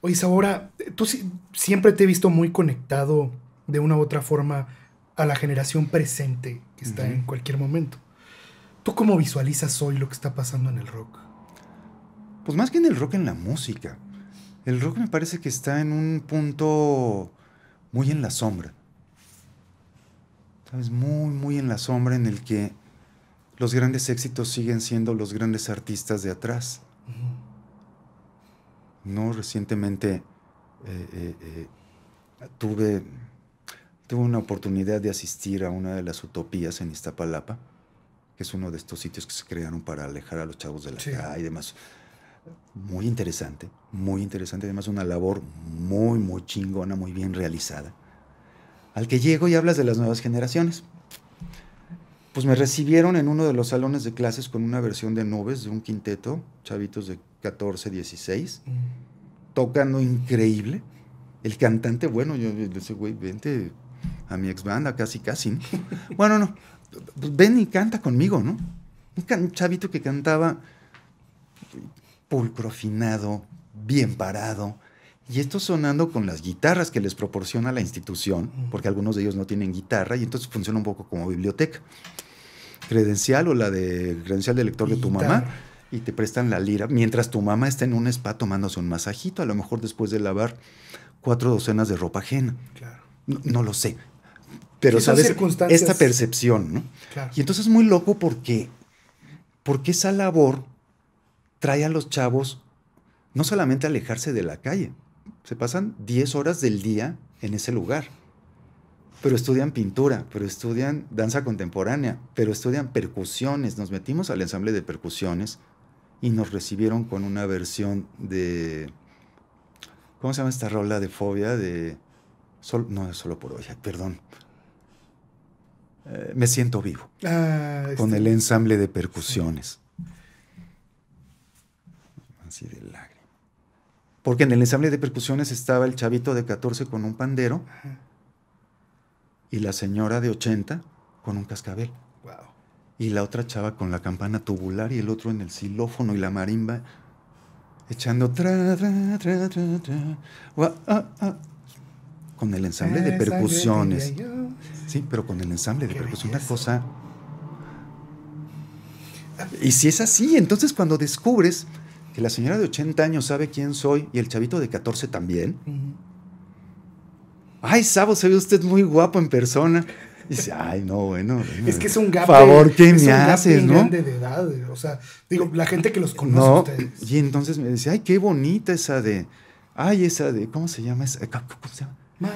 Oye, ahora, tú siempre te he visto muy conectado de una u otra forma a la generación presente que está en cualquier momento. ¿Tú cómo visualizas hoy lo que está pasando en el rock? Pues más que en el rock, en la música. El rock me parece que está en un punto muy en la sombra. ¿Sabes? Muy, muy en la sombra en el que los grandes éxitos siguen siendo los grandes artistas de atrás. No, recientemente eh, eh, eh, tuve, tuve una oportunidad de asistir a una de las utopías en Iztapalapa, que es uno de estos sitios que se crearon para alejar a los chavos de la calle y demás. Muy interesante, muy interesante. Además, una labor muy, muy chingona, muy bien realizada. Al que llego y hablas de las nuevas generaciones. Pues me recibieron en uno de los salones de clases con una versión de nubes de un quinteto, chavitos de 14, 16, tocando increíble. El cantante, bueno, yo le güey, vente a mi ex banda, casi, casi. bueno, no, pues, ven y canta conmigo, ¿no? Un chavito que cantaba pulcro afinado, bien parado. Y esto sonando con las guitarras que les proporciona la institución, porque algunos de ellos no tienen guitarra y entonces funciona un poco como biblioteca. Credencial o la de credencial de lector de tu mamá y te prestan la lira, mientras tu mamá está en un spa tomándose un masajito, a lo mejor después de lavar cuatro docenas de ropa ajena. Claro. No, lo sé. Pero sabes, esta percepción, ¿no? Y entonces es muy loco porque, porque esa labor trae a los chavos no solamente a alejarse de la calle, se pasan 10 horas del día en ese lugar. Pero estudian pintura, pero estudian danza contemporánea, pero estudian percusiones. Nos metimos al ensamble de percusiones y nos recibieron con una versión de... ¿Cómo se llama esta rola de fobia? De... Sol, no, solo por hoy, perdón. Eh, me siento vivo. Ah, con el ensamble de percusiones. Así de lágrima. Porque en el ensamble de percusiones estaba el chavito de 14 con un pandero y la señora de 80 con un cascabel y la otra chava con la campana tubular y el otro en el xilófono y la marimba echando ah, ah. con el ensamble de percusiones. Sí, pero con el ensamble de percusiones una cosa. Y si es así, entonces cuando descubres que la señora de 80 años sabe quién soy y el chavito de 14 también. Ay, Sabo, se ve usted muy guapo en persona. Y dice, ay, no, bueno. Es que es un gap. favor, ¿qué me haces, no? de edad. Eh, o sea, digo, la gente que los conoce Y entonces me decía, ay, qué bonita esa de. Ay, esa de. ¿Cómo se llama esa?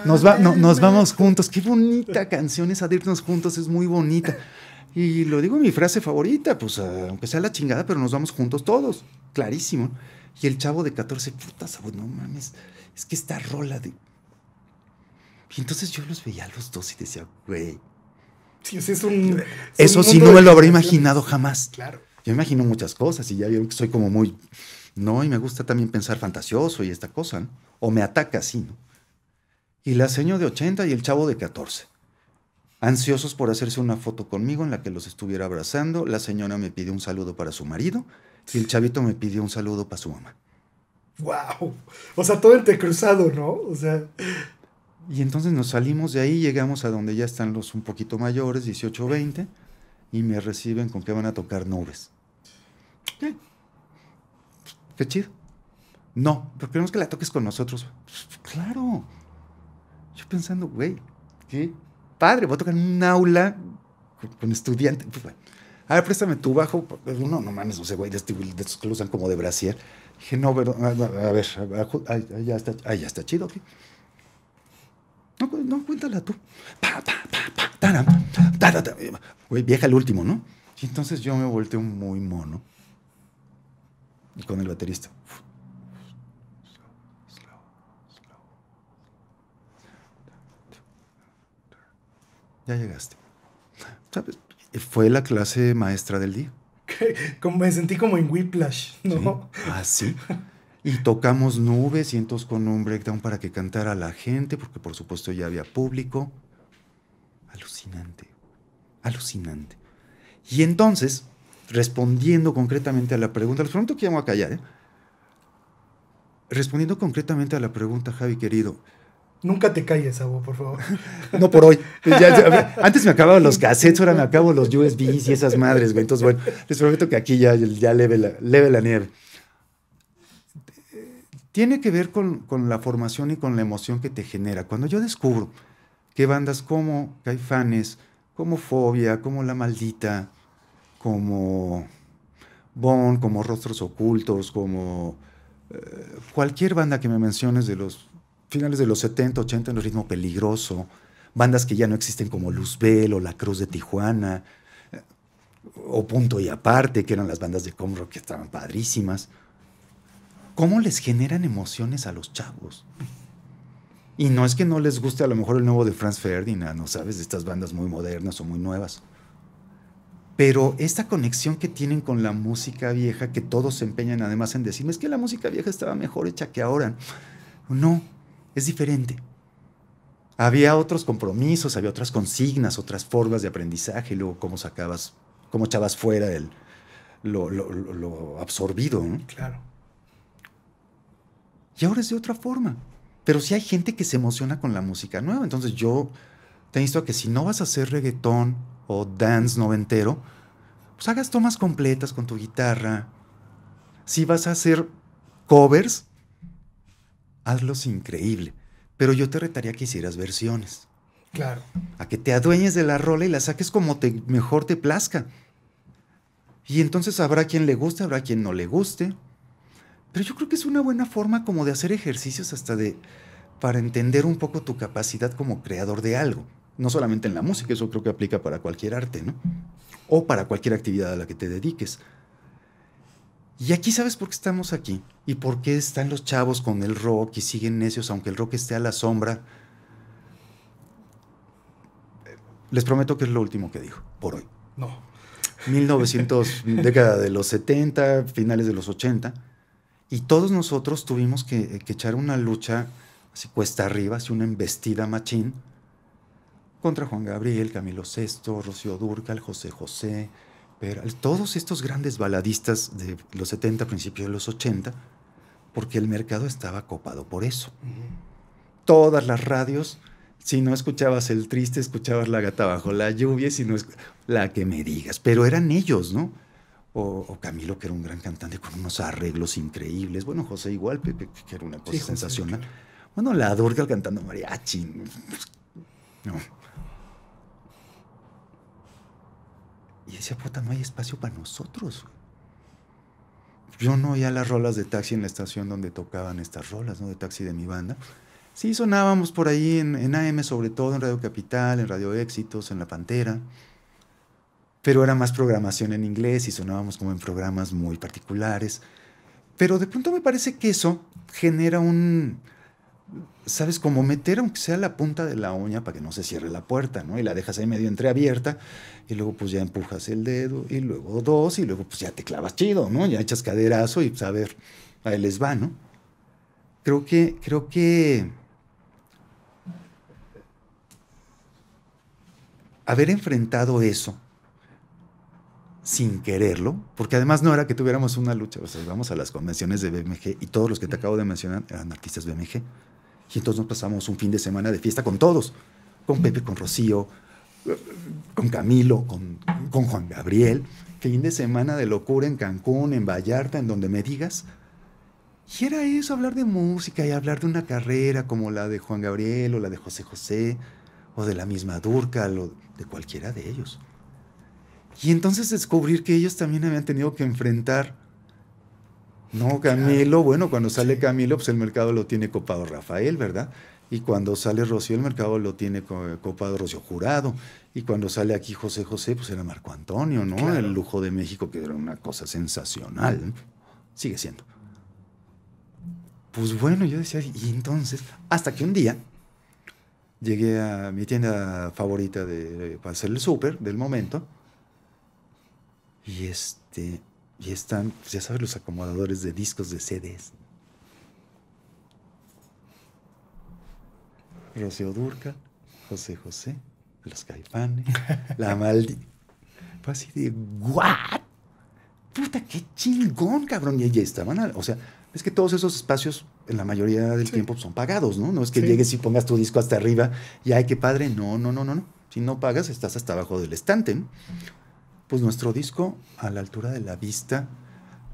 Nos, va, nos vamos juntos. Qué bonita canción esa de irnos juntos, es muy bonita. Y lo digo en mi frase favorita, pues aunque sea la chingada, pero nos vamos juntos todos. Clarísimo. Y el chavo de 14, puta, no mames, es que esta rola de y entonces yo los veía a los dos y decía, güey. eso sí no me lo habría imaginado jamás. Claro. Yo imagino muchas cosas y ya yo soy como muy. No, y me gusta también pensar fantasioso y esta cosa, ¿no? O me ataca así, ¿no? Y la señora de 80 y el chavo de 14. Ansiosos por hacerse una foto conmigo en la que los estuviera abrazando, la señora me pidió un saludo para su marido y el chavito me pidió un saludo para su mamá. ¡Wow! O sea, todo cruzado ¿no? O sea. Y entonces nos salimos de ahí, llegamos a donde ya están los un poquito mayores, 18, 20, y me reciben con que van a tocar nubes. ¿Qué? Qué chido. No, pero queremos que la toques con nosotros. Claro. Yo pensando, güey, qué padre, voy a tocar en un aula con, estudiantes. Pues, bueno, préstame tu bajo. No, no mames, no sé, este, güey, de estos que lo usan como de brasier. Dije, no, pero, a, ver, ahí ya está, ya está chido, ¿qué? No, no cuéntala tú. vieja el último, ¿no? Y entonces yo me volteo muy mono. Y con el baterista. Ya llegaste. ¿Sabes? Fue la clase maestra del día. Como me sentí como en Whiplash, ¿no? ¿Sí? Ah, sí. Y tocamos nubes, y entonces con un breakdown para que cantara la gente, porque por supuesto ya había público. Alucinante, alucinante. Y entonces, respondiendo concretamente a la pregunta, les pregunto que llamo a callar, ¿eh? Respondiendo concretamente a la pregunta, Javi querido. Nunca te calles, abu, por favor. no por hoy. antes me acababan los cassettes, ahora me acabo los USBs y esas madres, güey. Entonces, bueno, les prometo que aquí ya, ya leve la nieve tiene que ver con, la formación y con la emoción que te genera. Cuando yo descubro que bandas como Caifanes, como Fobia, como La Maldita, como Bon, como Rostros Ocultos, como eh, cualquier banda que me menciones de los finales de los 70, 80 en el ritmo peligroso, bandas que ya no existen como Luzbel o La Cruz de Tijuana, eh, o Punto y Aparte, que eran las bandas de Comrock que estaban padrísimas ¿Cómo les generan emociones a los chavos? Y no es que no les guste a lo mejor el nuevo de Franz Ferdinand, no sabes, de estas bandas muy modernas o muy nuevas. Pero esta conexión que tienen con la música vieja, que todos se empeñan además en decirme, es que la música vieja estaba mejor hecha que ahora. No, es diferente. Había otros compromisos, había otras consignas, otras formas de aprendizaje, luego cómo sacabas, cómo echabas fuera el, lo, lo absorbido. ¿no? Claro. Y ahora es de otra forma. Pero sí hay gente que se emociona con la música nueva. Entonces yo te insto a que si no vas a hacer reggaetón o dance noventero, pues hagas tomas completas con tu guitarra. Si vas a hacer covers, hazlos increíble. Pero yo te retaría que hicieras versiones. Claro. A que te adueñes de la rola y la saques como te, mejor te plazca. Y entonces habrá quien le guste, habrá quien no le guste. Pero yo creo que es una buena forma como de hacer ejercicios hasta de para entender un poco tu capacidad como creador de algo. No solamente en la música, eso creo que aplica para cualquier arte, ¿no? O para cualquier actividad a la que te dediques. Y aquí sabes por qué estamos aquí y por qué están los chavos con el rock y siguen necios aunque el rock esté a la sombra. Les prometo que es lo último que digo por hoy. No. 1900, década de los 70, finales de los 80 y todos nosotros tuvimos eh, que, echar una lucha, así cuesta arriba, así una embestida machín, contra Juan Gabriel, Camilo VI, Rocío Durcal, José José, pero todos estos grandes baladistas de los 70, principios de los 80, porque el mercado estaba copado por eso. Todas las radios, si no escuchabas El Triste, escuchabas La Gata Bajo la Lluvia, si no, la que me digas, pero eran ellos, ¿no? O, Camilo, que era un gran cantante con unos arreglos increíbles. Bueno, José igual, que, era una cosa sensacional. Bueno, la Durga cantando mariachi. No. Y decía, puta, no hay espacio para nosotros. Yo no oía las rolas de taxi en la estación donde tocaban estas rolas, ¿no? De taxi de mi banda. Sí, sonábamos por ahí en, en AM, sobre todo en Radio Capital, en Radio Éxitos, en La Pantera pero era más programación en inglés y sonábamos como en programas muy particulares. Pero de pronto me parece que eso genera un, ¿sabes? Como meter aunque sea la punta de la uña para que no se cierre la puerta, ¿no? Y la dejas ahí medio entreabierta y luego pues ya empujas el dedo y luego dos y luego pues ya te clavas chido, ¿no? Ya echas caderazo y pues a ver, ahí les va, ¿no? Creo que, creo que... Haber enfrentado eso sin quererlo, porque además no era que tuviéramos una lucha. O sea, íbamos a las convenciones de BMG y todos los que te acabo de mencionar eran artistas BMG. Y entonces nos pasamos un fin de semana de fiesta con todos, con Pepe, con Rocío, con Camilo, con, Juan Gabriel. Fin de semana de locura en Cancún, en Vallarta, en donde me digas. Y era eso, hablar de música y hablar de una carrera como la de Juan Gabriel o la de José José o de la misma Durcal o de cualquiera de ellos. Y entonces descubrir que ellos también habían tenido que enfrentar. No, Camilo, bueno, cuando sale Camilo, pues el mercado lo tiene copado Rafael, ¿verdad? Y cuando sale Rocío, el mercado lo tiene copado Rocío Jurado. Y cuando sale aquí José José, pues era Marco Antonio, ¿no? El lujo de México, que era una cosa sensacional. Sigue siendo. Pues bueno, yo decía, y entonces, hasta que un día llegué a mi tienda favorita de, para hacer el súper del momento y este. Y están, pues, ya sabes, los acomodadores de discos de CDs. Rocío Durca, José José, Los Caipanes, La Maldita. Fue pues, así de, ¿what? Puta, qué chingón, cabrón. Y ahí estaban, o sea, es que todos esos espacios, en la mayoría del tiempo, son pagados, ¿no? No es que llegues y pongas tu disco hasta arriba y, ay, qué padre. No, no, no, no, no. Si no pagas, estás hasta abajo del estante, ¿no? pues nuestro disco a la altura de la vista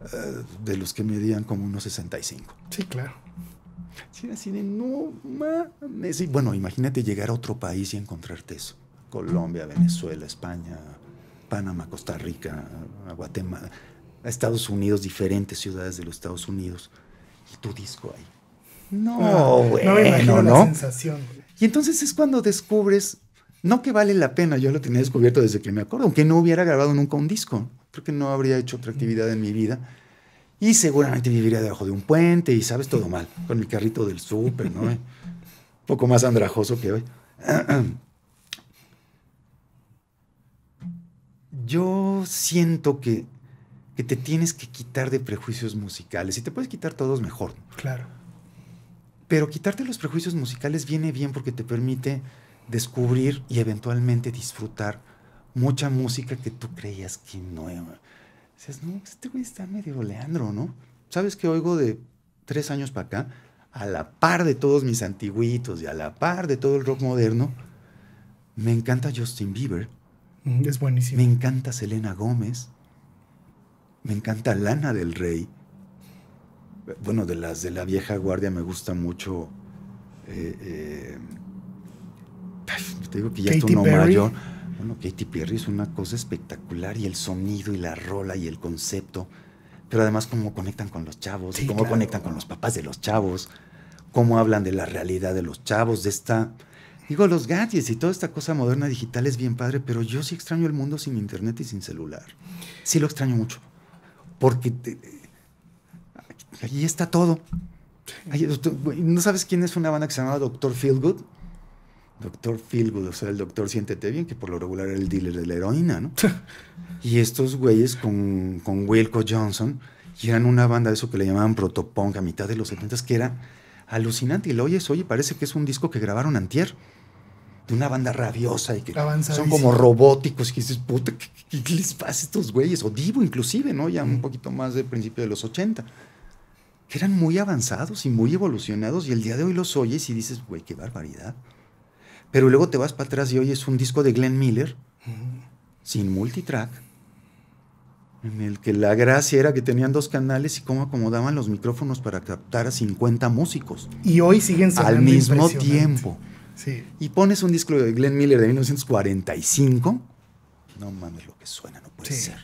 eh, de los que medían como unos 65. Sí, claro. Sí, así de no mames. bueno, imagínate llegar a otro país y encontrarte eso. Colombia, Venezuela, España, Panamá, Costa Rica, Guatemala, Estados Unidos, diferentes ciudades de los Estados Unidos. Y tu disco ahí. No, güey. Ah, no, me imagino sensación. Y entonces es cuando descubres no que vale la pena, yo lo tenía descubierto desde que me acuerdo, aunque no hubiera grabado nunca un disco. Creo que no habría hecho otra actividad en mi vida. Y seguramente viviría debajo de un puente y sabes todo mal, con mi carrito del súper, ¿no? Un poco más andrajoso que hoy. Yo siento que, te tienes que quitar de prejuicios musicales. Y te puedes quitar todos, mejor. Claro. Pero quitarte los prejuicios musicales viene bien porque te permite descubrir y eventualmente disfrutar mucha música que tú creías que no era. Dices, no, este güey está medio leandro, ¿no? ¿Sabes que oigo de tres años para acá? A la par de todos mis antiguitos y a la par de todo el rock moderno, me encanta Justin Bieber. Mm, es buenísimo. Me encanta Selena Gómez. Me encanta Lana del Rey. Bueno, de las de la vieja guardia me gusta mucho. Eh, eh, te digo que ya es bueno, Katy Perry es una cosa espectacular y el sonido y la rola y el concepto, pero además cómo conectan con los chavos, y cómo conectan con los papás de los chavos, cómo hablan de la realidad de los chavos, de esta... Digo, los gadgets y toda esta cosa moderna digital es bien padre, pero yo sí extraño el mundo sin internet y sin celular. Sí lo extraño mucho, porque allí ahí está todo. no sabes quién es una banda que se llamaba Doctor Feelgood doctor phil, o sea, el doctor siéntete bien, que por lo regular era el dealer de la heroína, ¿no? y estos güeyes con, Wilco Johnson, y eran una banda de eso que le llamaban protopunk a mitad de los 70 que era alucinante. Y lo oyes, oye, parece que es un disco que grabaron antier. De una banda rabiosa y que son como robóticos. Y dices, puta, ¿qué, les pasa a estos güeyes? O Divo, inclusive, ¿no? Ya un poquito más del principio de los 80. Que eran muy avanzados y muy evolucionados. Y el día de hoy los oyes y dices, güey, qué barbaridad. Pero luego te vas para atrás y hoy es un disco de Glenn Miller, mm. sin multitrack, en el que la gracia era que tenían dos canales y cómo acomodaban los micrófonos para captar a 50 músicos. Y hoy siguen sonando Al mismo tiempo. Y pones un disco de Glenn Miller de 1945, no mames lo que suena, no puede ser.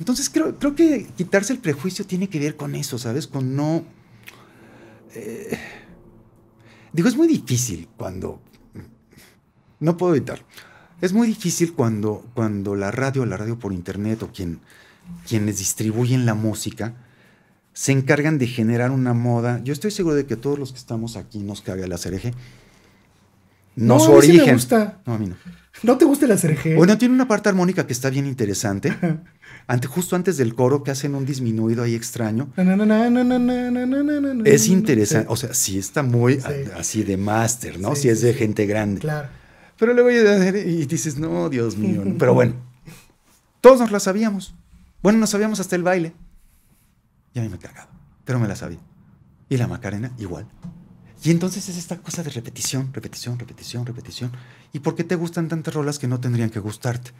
Entonces creo, que quitarse el prejuicio tiene que ver con eso, ¿sabes? Con no... Eh, digo, es muy difícil cuando no puedo evitar. Es muy difícil cuando, cuando la radio, la radio por internet o quien, quienes distribuyen la música, se encargan de generar una moda. Yo estoy seguro de que todos los que estamos aquí nos caga la cereje. No, su origen. me gusta. No, a mí no. ¿No te gusta la cereje? Bueno, tiene una parte armónica que está bien interesante. justo antes del coro que hacen un disminuido ahí extraño. es interesante. O sea, sí está muy así de máster, ¿no? si es de gente grande. Claro. Pero voy a luego y dices, no, Dios mío. Pero bueno, todos nos la sabíamos. Bueno, nos sabíamos hasta el baile. Y a mí me cagaba, pero me la sabía. Y la Macarena igual. Y entonces es esta cosa de repetición, repetición, repetición, repetición. ¿Y por qué te gustan tantas rolas que no tendrían que gustarte?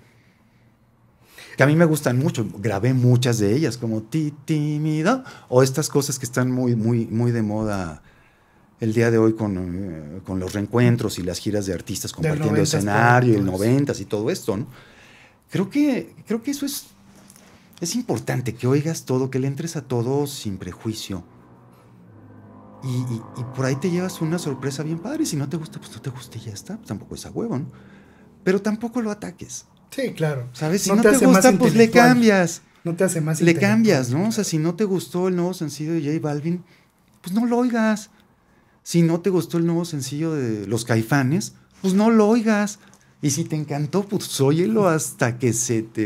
Que a mí me gustan mucho, grabé muchas de ellas, como ti, tímido, o estas cosas que están muy, muy, muy de moda el día de hoy eh, con, los reencuentros y las giras de artistas compartiendo escenario, el noventas y todo esto, ¿no? Creo que, creo que eso es, es importante, que oigas todo, que le entres a todo sin prejuicio. Y, por ahí te llevas una sorpresa bien padre. Si no te gusta, pues no te gusta y ya está. Pues tampoco es a huevo, ¿no? Pero tampoco lo ataques. Sí, claro. ¿Sabes? Si no, te, gusta, pues le cambias. No te hace más Le cambias, ¿no? O sea, si no te gustó el nuevo sencillo de J Balvin, pues no lo oigas. Si no te gustó el nuevo sencillo de Los Caifanes, pues no lo oigas. Y si te encantó, pues óyelo hasta que se te